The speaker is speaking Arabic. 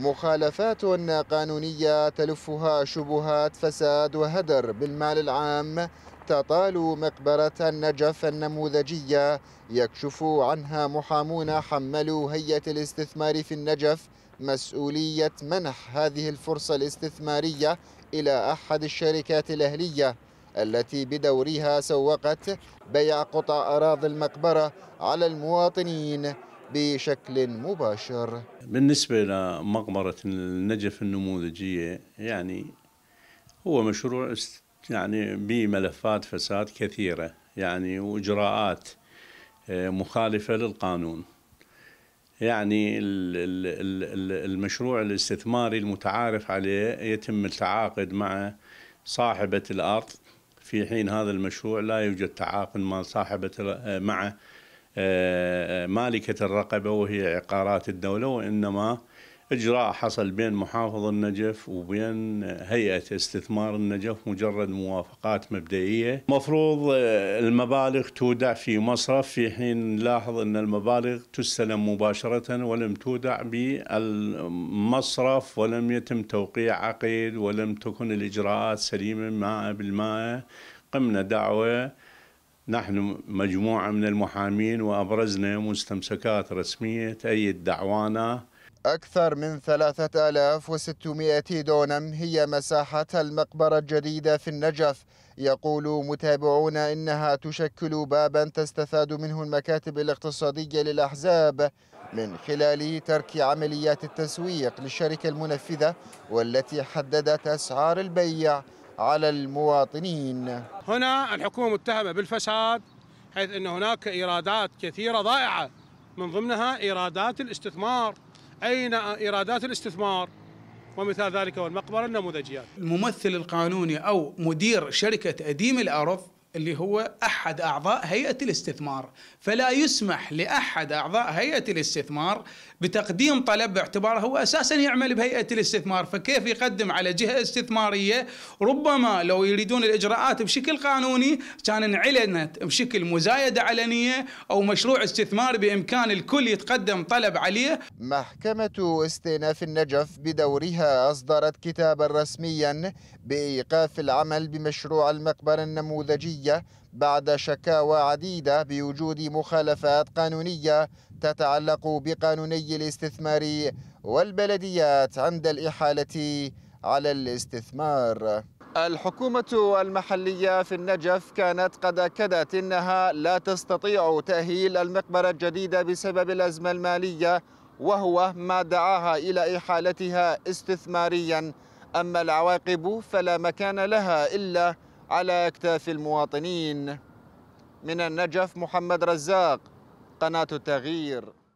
مخالفات قانونية تلفها شبهات فساد وهدر بالمال العام تطال مقبرة النجف النموذجية يكشف عنها محامون حملوا هيئة الاستثمار في النجف مسؤولية منح هذه الفرصة الاستثمارية إلى أحد الشركات الأهلية التي بدورها سوقت بيع قطع أراضي المقبرة على المواطنين بشكل مباشر بالنسبة لمقبرة النجف النموذجية يعني هو مشروع يعني بملفات فساد كثيرة يعني وإجراءات آه، مخالفة للقانون يعني المشروع الاستثماري المتعارف عليه يتم التعاقد مع صاحبة الأرض في حين هذا المشروع لا يوجد تعاقد مع صاحبة آه، مع آه، آه، مالكة الرقبة وهي عقارات الدولة وإنما إجراء حصل بين محافظ النجف وبين هيئة استثمار النجف مجرد موافقات مبدئية مفروض آه، المبالغ تودع في مصرف في حين نلاحظ أن المبالغ تستلم مباشرة ولم تودع بالمصرف ولم يتم توقيع عقد ولم تكن الإجراءات سليمة مع بالماء قمنا دعوة نحن مجموعة من المحامين وأبرزنا مستمسكات رسمية تأيد دعوانا أكثر من 3600 دونم هي مساحة المقبرة الجديدة في النجف يقول متابعون إنها تشكل بابا تستفاد منه المكاتب الاقتصادية للأحزاب من خلال ترك عمليات التسويق للشركة المنفذة والتي حددت أسعار البيع على المواطنين هنا الحكومة متهمة بالفساد حيث أن هناك إيرادات كثيرة ضائعة من ضمنها إيرادات الاستثمار أين إيرادات الاستثمار ومثال ذلك هو المقبرة النموذجيات الممثل القانوني أو مدير شركة أديم الأرض اللي هو احد اعضاء هيئه الاستثمار، فلا يسمح لاحد اعضاء هيئه الاستثمار بتقديم طلب باعتباره هو اساسا يعمل بهيئه الاستثمار، فكيف يقدم على جهه استثماريه ربما لو يريدون الاجراءات بشكل قانوني كان انعلنت بشكل مزايده علنيه او مشروع استثمار بامكان الكل يتقدم طلب عليه. محكمه استئناف النجف بدورها اصدرت كتابا رسميا بايقاف العمل بمشروع المقبره النموذجيه الدولية بعد شكاوى عديدة بوجود مخالفات قانونية تتعلق بقانوني الاستثمار والبلديات عند الإحالة على الاستثمار الحكومة المحلية في النجف كانت قد أكدت أنها لا تستطيع تأهيل المقبرة الجديدة بسبب الأزمة المالية وهو ما دعاها إلى إحالتها استثماريا أما العواقب فلا مكان لها إلا على أكتاف المواطنين من النجف محمد رزاق قناة التغيير